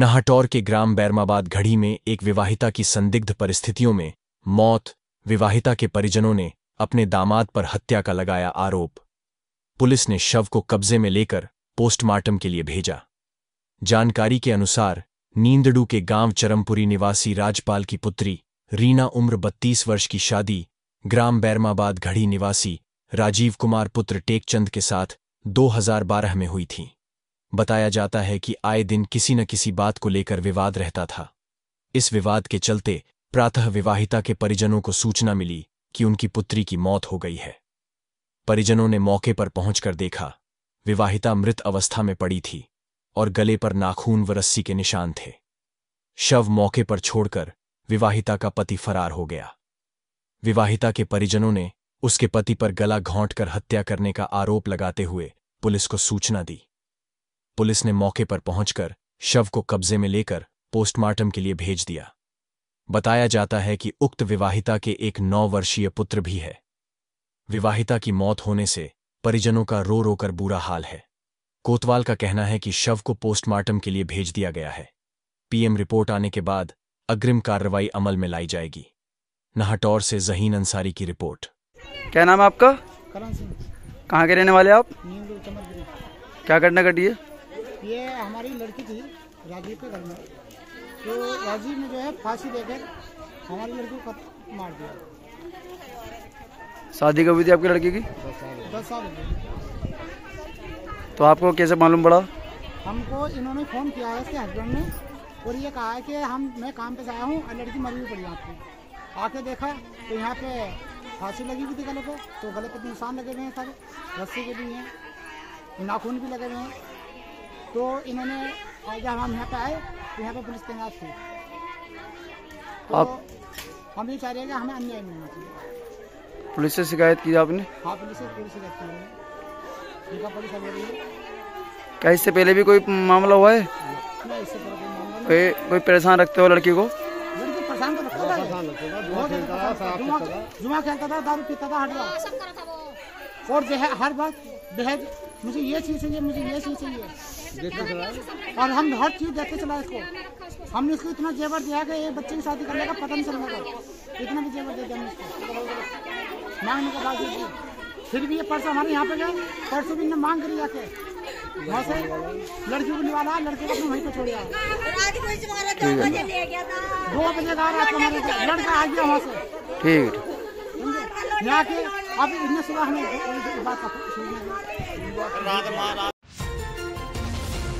नाहटौर के ग्राम बैरमाबाद घड़ी में एक विवाहिता की संदिग्ध परिस्थितियों में मौत विवाहिता के परिजनों ने अपने दामाद पर हत्या का लगाया आरोप पुलिस ने शव को कब्जे में लेकर पोस्टमार्टम के लिए भेजा जानकारी के अनुसार नींदड़ू के गांव चरमपुरी निवासी राजपाल की पुत्री रीना उम्र बत्तीस वर्ष की शादी ग्राम बैरमाबाद घड़ी निवासी राजीव कुमार पुत्र टेकचंद के साथ 2012 में हुई थी बताया जाता है कि आए दिन किसी न किसी बात को लेकर विवाद रहता था इस विवाद के चलते प्रातः विवाहिता के परिजनों को सूचना मिली कि उनकी पुत्री की मौत हो गई है परिजनों ने मौके पर पहुंचकर देखा विवाहिता मृत अवस्था में पड़ी थी और गले पर नाखून व रस्सी के निशान थे शव मौके पर छोड़कर विवाहिता का पति फरार हो गया विवाहिता के परिजनों ने उसके पति पर गला घोंट कर हत्या करने का आरोप लगाते हुए पुलिस को सूचना दी पुलिस ने मौके पर पहुंचकर शव को कब्जे में लेकर पोस्टमार्टम के लिए भेज दिया बताया जाता है कि उक्त विवाहिता के एक नौ वर्षीय पुत्र भी है विवाहिता की मौत होने से परिजनों का रो रोकर बुरा हाल है कोतवाल का कहना है कि शव को पोस्टमार्टम के लिए भेज दिया गया है पीएम रिपोर्ट आने के बाद अग्रिम कार्रवाई अमल में लाई जाएगी नहाटौर से जहीन अंसारी की रिपोर्ट क्या नाम है आपका कहाँ के रहने वाले आप क्या करना घटी है ये हमारी लड़की थी राजीव के घर में तो राजीव ने जो है फांसी देकर हमारी लड़की को मार दिया शादी कभी हुई थी आपकी लड़की की दस साल तो आपको कैसे मालूम पड़ा हमको इन्होंने फ़ोन किया है इसके हस्बैंड ने और ये कहा है कि हम मैं काम पे जाया आया हूँ और लड़की मरी हुई पड़ी आपको आके देखा तो यहाँ पे फांसी लगी हुई थी गले पे तो गले पे निशान लगे हुए हैं सारे रस्सी के भी हैं नाखून भी लगे हुए हैं तो इन्होंने जब हम यहाँ पे आए तो यहाँ पे पुलिस तैनात थी तो आप हम ये चाह रहे हैं हमें अन्याय नहीं होना चाहिए पुलिस से शिकायत की आपने हाँ पुलिस से पुलिस शिकायत की पुलिस क्या इससे पहले भी कोई मामला हुआ है कोई कोई परेशान रखते हो लड़की को जुआ तो खेलता था दारू पीता था हर बार और जो है हर बात बेहद मुझे ये चीज़ चाहिए मुझे ये चीज़ चाहिए और हम हर चीज़ देखते चला इसको हमने इसको इतना जेवर दिया कि एक बच्चे की शादी करने का पता नहीं चल इतना भी जेवर दे दिया हमने इसको मांगने के बावजूद फिर भी ये पर्स हमारे यहाँ पे गए परसों भी इन्हें मांग करी जाके वहाँ से लड़कियों को निवाला लड़के को वहीं पे छोड़ गया दो बजे का रहा हमारे लड़का आ गया वहाँ से ठीक यहाँ के अभी इतने सुबह हमें बात रात